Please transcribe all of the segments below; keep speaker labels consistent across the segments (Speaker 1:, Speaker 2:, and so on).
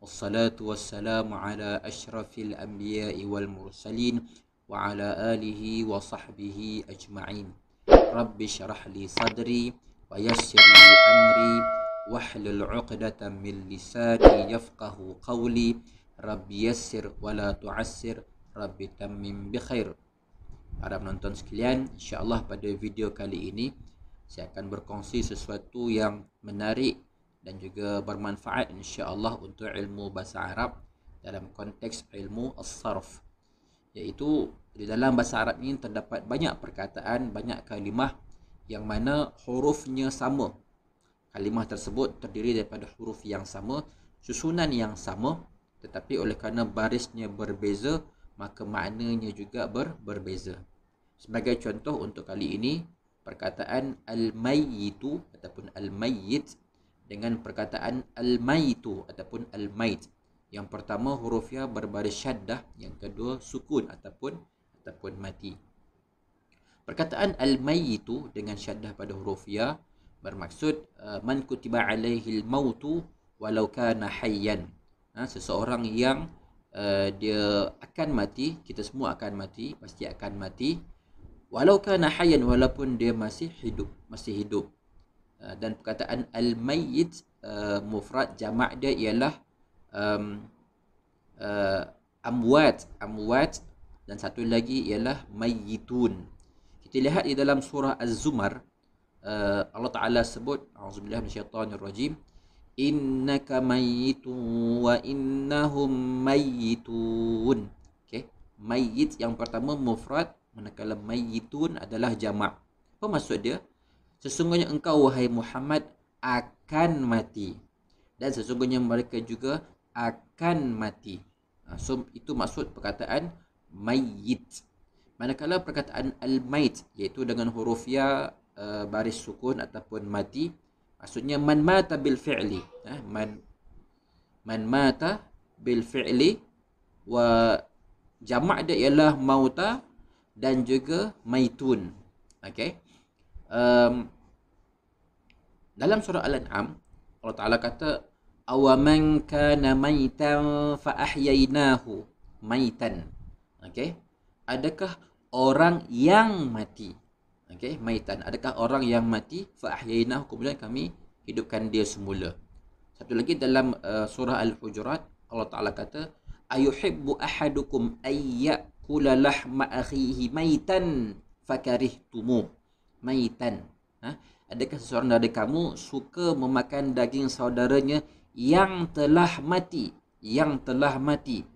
Speaker 1: والصلاة والسلام على أشرف الأنبياء والمرسلين وعلى آله وصحبه أجمعين رب اشرح لي صدري ويسر لي أمري واحلل عقدة من لساني يفقه قولي رب يسر ولا تعسر رب تمم بخير Para penonton sekalian, insyaAllah pada video kali ini saya akan berkongsi sesuatu yang menarik dan juga bermanfaat insya-Allah untuk ilmu bahasa Arab dalam konteks ilmu as-sarf iaitu di dalam bahasa Arab ini terdapat banyak perkataan banyak kalimah yang mana hurufnya sama kalimah tersebut terdiri daripada huruf yang sama susunan yang sama tetapi oleh kerana barisnya berbeza maka maknanya juga ber, berbeza sebagai contoh untuk kali ini perkataan al-mayyitu ataupun al-mayyit dengan perkataan al-maitu ataupun al-mait. Yang pertama huruf ya berbaris syaddah, yang kedua sukun ataupun ataupun mati. Perkataan al-maitu dengan syaddah pada huruf ya bermaksud eh, man kutiba alaihi al-mautu walau kana hayyan. Ha, seseorang yang uh, dia akan mati, kita semua akan mati, pasti akan mati. Walau kana hayyan walaupun dia masih hidup, masih hidup. Uh, dan perkataan al-mayyit uh, mufrad jamak dia ialah um, uh, amwat amwat dan satu lagi ialah mayyitun kita lihat di dalam surah az-zumar uh, Allah Taala sebut auzubillahi minasyaitonir rajim innaka mayyitun wa innahum mayyitun okey mayyit yang pertama mufrad manakala mayyitun adalah jamak apa maksud dia Sesungguhnya engkau wahai Muhammad akan mati Dan sesungguhnya mereka juga akan mati ha, So itu maksud perkataan mayit Manakala perkataan al-mayit iaitu dengan huruf ya e, baris sukun ataupun mati Maksudnya man mata bil fi'li ha, Man man mata bil fi'li Wa jama' dia ialah mauta dan juga maitun Okay um, dalam surah Al-An'am Allah Taala kata awa man kana maytan, fa ahyainahu maitan okey adakah orang yang mati okey Maytan, adakah orang yang mati fa ahyainahu kemudian kami hidupkan dia semula satu lagi dalam uh, surah al-hujurat Allah Taala kata ayuhibbu ahadukum ayyakula lahma akhihi maitan fakarihtumuh maitan. Ha? Adakah seseorang dari kamu suka memakan daging saudaranya yang telah mati? Yang telah mati.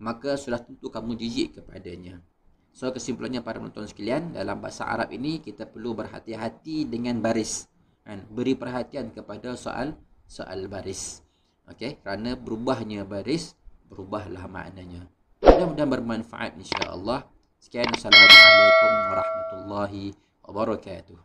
Speaker 1: Maka sudah tentu kamu jijik kepadanya. So kesimpulannya para penonton sekalian dalam bahasa Arab ini kita perlu berhati-hati dengan baris. Kan? Beri perhatian kepada soal soal baris. Okay, kerana berubahnya baris, berubahlah maknanya. Mudah-mudahan bermanfaat Insyaallah. allah Sekian assalamualaikum warahmatullahi wabarakatuh wabarakatuh.